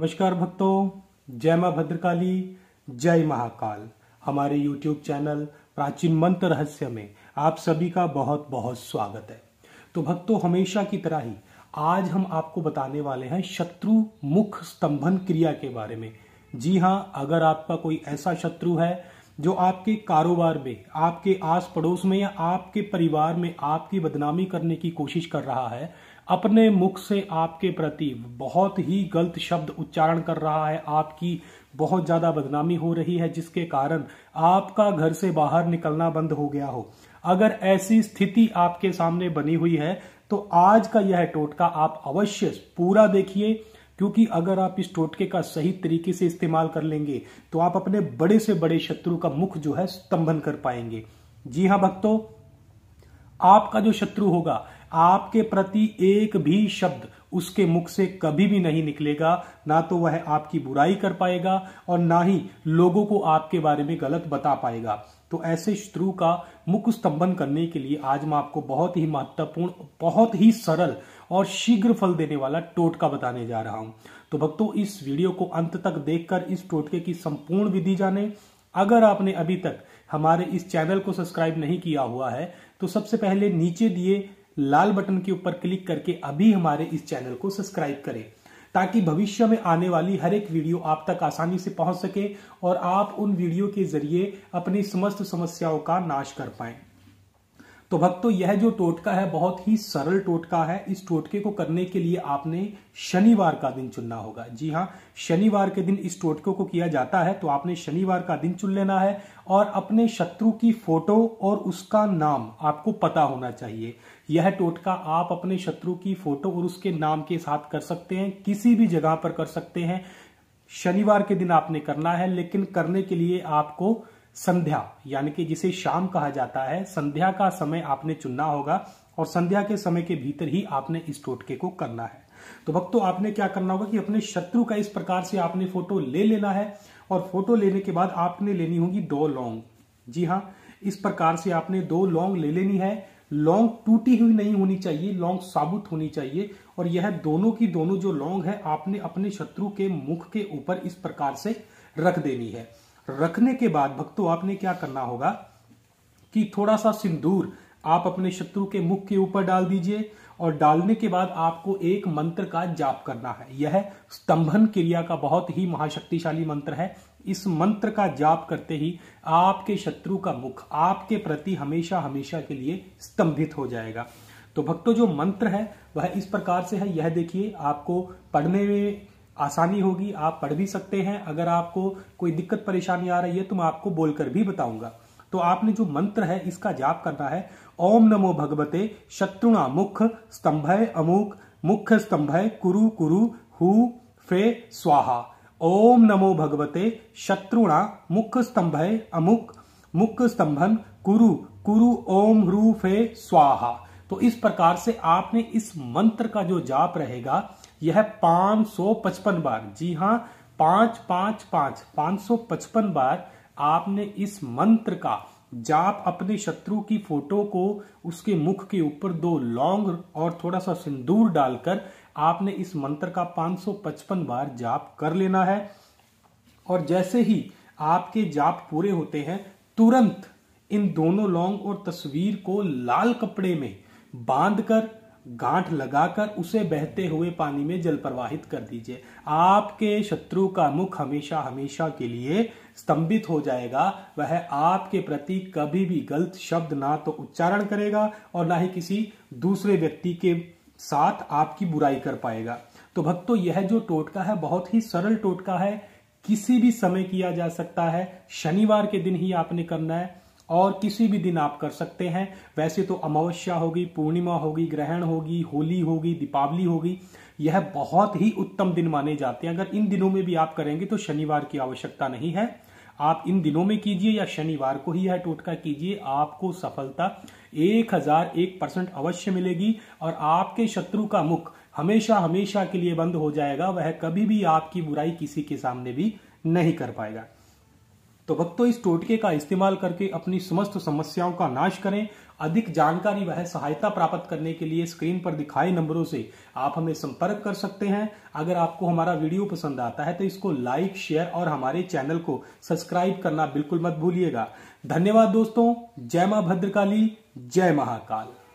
नमस्कार भक्तों जय मां भद्रकाली जय महाकाल हमारे YouTube चैनल प्राचीन मंत्र रहस्य में आप सभी का बहुत बहुत स्वागत है तो भक्तों हमेशा की तरह ही आज हम आपको बताने वाले हैं शत्रु मुख स्तंभन क्रिया के बारे में जी हाँ अगर आपका कोई ऐसा शत्रु है जो आपके कारोबार में आपके आस पड़ोस में या आपके परिवार में आपकी बदनामी करने की कोशिश कर रहा है अपने मुख से आपके प्रति बहुत ही गलत शब्द उच्चारण कर रहा है आपकी बहुत ज़्यादा बदनामी हो रही है जिसके कारण आपका घर से बाहर निकलना बंद हो गया हो अगर ऐसी स्थिति आपके सामने बनी हुई है तो आज का यह टोटका आप अवश्य पूरा देखिए क्योंकि अगर आप इस टोटके का सही तरीके से इस्तेमाल कर लेंगे तो आप अपने बड़े से बड़े शत्रु का मुख जो है स्तंभन कर पाएंगे जी हाँ भक्तों आपका जो शत्रु होगा आपके प्रति एक भी शब्द उसके मुख से कभी भी नहीं निकलेगा ना तो वह आपकी बुराई कर पाएगा और ना ही लोगों को आपके बारे में गलत बता पाएगा तो ऐसे शत्रु का मुख स्तंभन करने के लिए आज मैं आपको बहुत ही महत्वपूर्ण बहुत ही सरल और शीघ्र फल देने वाला टोटका बताने जा रहा हूं तो भक्तों इस वीडियो को अंत तक देखकर इस टोटके की संपूर्ण विधि जाने अगर आपने अभी तक हमारे इस चैनल को सब्सक्राइब नहीं किया हुआ है तो सबसे पहले नीचे दिए लाल बटन के ऊपर क्लिक करके अभी हमारे इस चैनल को सब्सक्राइब करें ताकि भविष्य में आने वाली हर एक वीडियो आप तक आसानी से पहुंच सके और आप उन वीडियो के जरिए अपनी समस्त समस्याओं का नाश कर पाएं तो भक्तों तो यह जो टोटका है बहुत ही सरल टोटका है इस टोटके को करने के लिए आपने शनिवार का दिन चुनना होगा जी हाँ शनिवार के दिन इस टोटके को किया जाता है तो आपने शनिवार का दिन चुन लेना है और अपने शत्रु की फोटो और उसका नाम आपको पता होना चाहिए यह टोटका आप अपने शत्रु की फोटो और उसके नाम के साथ कर सकते हैं किसी भी जगह पर कर सकते हैं शनिवार के दिन आपने करना है लेकिन करने के लिए आपको संध्या यानी कि जिसे शाम कहा जाता है संध्या का समय आपने चुनना होगा और संध्या के समय के भीतर ही आपने इस टोटके को करना है तो भक्तों आपने क्या करना होगा कि अपने शत्रु का इस प्रकार से आपने फोटो ले लेना है और फोटो लेने के बाद आपने लेनी होगी दो लौंग जी हाँ इस प्रकार से आपने दो लौंग ले लेनी है लौंग टूटी हुई नहीं होनी चाहिए लौंग साबुत होनी चाहिए और यह दोनों की दोनों जो लौंग है आपने अपने शत्रु के मुख के ऊपर इस प्रकार से रख देनी है रखने के बाद भक्तों आपने क्या करना होगा कि थोड़ा सा सिंदूर आप अपने शत्रु के मुख के ऊपर डाल दीजिए और डालने के बाद आपको एक मंत्र का जाप करना है यह स्तंभन क्रिया का बहुत ही महाशक्तिशाली मंत्र है इस मंत्र का जाप करते ही आपके शत्रु का मुख आपके प्रति हमेशा हमेशा के लिए स्तंभित हो जाएगा तो भक्तों जो मंत्र है वह इस प्रकार से है यह देखिए आपको पढ़ने में आसानी होगी आप पढ़ भी सकते हैं अगर आपको कोई दिक्कत परेशानी आ रही है तो मैं आपको बोलकर भी बताऊंगा तो आपने जो मंत्र है इसका जाप करना है ओम नमो भगवते शत्रुणा मुख स्तंभय अमुक मुख्य स्तंभय कुरु कुरु हु फे स्वाहा ओम नमो भगवते शत्रुणा मुख स्तंभय अमुक मुख स्तंभन कुरु कुरु ओम रू फे स्वाहा तो इस प्रकार से आपने इस मंत्र का जो जाप रहेगा यह पांच सौ पचपन बार जी हाँ पांच पांच पांच पांच सौ पचपन बार आपने इस मंत्र का जाप अपने शत्रु की फोटो को उसके मुख के ऊपर दो लौंग और थोड़ा सा सिंदूर डालकर आपने इस मंत्र का 555 बार जाप कर लेना है और जैसे ही आपके जाप पूरे होते हैं तुरंत इन दोनों लौंग और तस्वीर को लाल कपड़े में बांधकर गांठ लगाकर उसे बहते हुए पानी में जल प्रवाहित कर दीजिए आपके शत्रु का मुख हमेशा हमेशा के लिए स्तंभित हो जाएगा वह आपके प्रति कभी भी गलत शब्द ना तो उच्चारण करेगा और ना ही किसी दूसरे व्यक्ति के साथ आपकी बुराई कर पाएगा तो भक्तों यह जो टोटका है बहुत ही सरल टोटका है किसी भी समय किया जा सकता है शनिवार के दिन ही आपने करना है और किसी भी दिन आप कर सकते हैं वैसे तो अमावस्या होगी पूर्णिमा होगी ग्रहण होगी होली होगी दीपावली होगी यह बहुत ही उत्तम दिन माने जाते हैं अगर इन दिनों में भी आप करेंगे तो शनिवार की आवश्यकता नहीं है आप इन दिनों में कीजिए या शनिवार को ही यह टोटका कीजिए आपको सफलता एक हजार एक परसेंट अवश्य मिलेगी और आपके शत्रु का मुख हमेशा हमेशा के लिए बंद हो जाएगा वह कभी भी आपकी बुराई किसी के सामने भी नहीं कर पाएगा तो भक्तों इस टोटके का इस्तेमाल करके अपनी समस्त समस्याओं का नाश करें अधिक जानकारी वह सहायता प्राप्त करने के लिए स्क्रीन पर दिखाए नंबरों से आप हमें संपर्क कर सकते हैं अगर आपको हमारा वीडियो पसंद आता है तो इसको लाइक शेयर और हमारे चैनल को सब्सक्राइब करना बिल्कुल मत भूलिएगा धन्यवाद दोस्तों जय मां भद्रकाली जय महाकाल